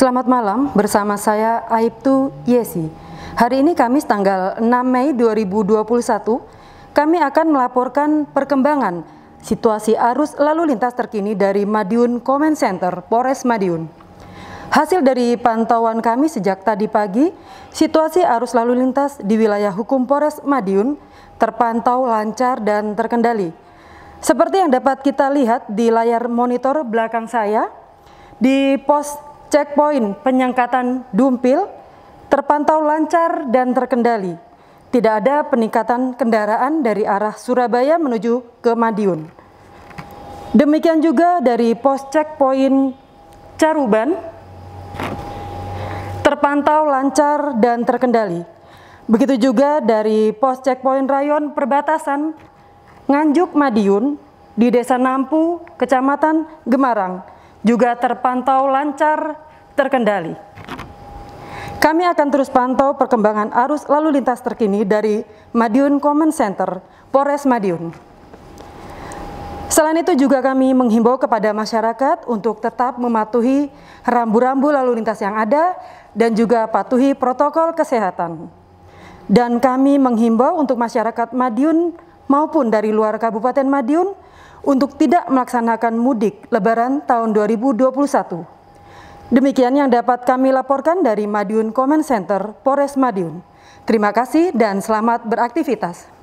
Selamat malam, bersama saya Aibtu Yesi. Hari ini Kamis tanggal 6 Mei 2021, kami akan melaporkan perkembangan situasi arus lalu lintas terkini dari Madiun Comment Center, Polres Madiun. Hasil dari pantauan kami sejak tadi pagi, situasi arus lalu lintas di wilayah hukum Polres Madiun terpantau lancar dan terkendali. Seperti yang dapat kita lihat di layar monitor belakang saya, di pos checkpoint penyangkatan Dumpil terpantau lancar dan terkendali. Tidak ada peningkatan kendaraan dari arah Surabaya menuju ke Madiun. Demikian juga dari pos checkpoint Caruban terpantau lancar dan terkendali. Begitu juga dari pos checkpoint rayon perbatasan Nganjuk Madiun di Desa Nampu, Kecamatan Gemarang juga terpantau lancar terkendali. Kami akan terus pantau perkembangan arus lalu lintas terkini dari Madiun Common Center, Polres Madiun. Selain itu juga kami menghimbau kepada masyarakat untuk tetap mematuhi rambu-rambu lalu lintas yang ada dan juga patuhi protokol kesehatan. Dan kami menghimbau untuk masyarakat Madiun maupun dari luar Kabupaten Madiun untuk tidak melaksanakan mudik Lebaran tahun 2021. Demikian yang dapat kami laporkan dari Madiun Comment Center, Polres Madiun. Terima kasih dan selamat beraktivitas.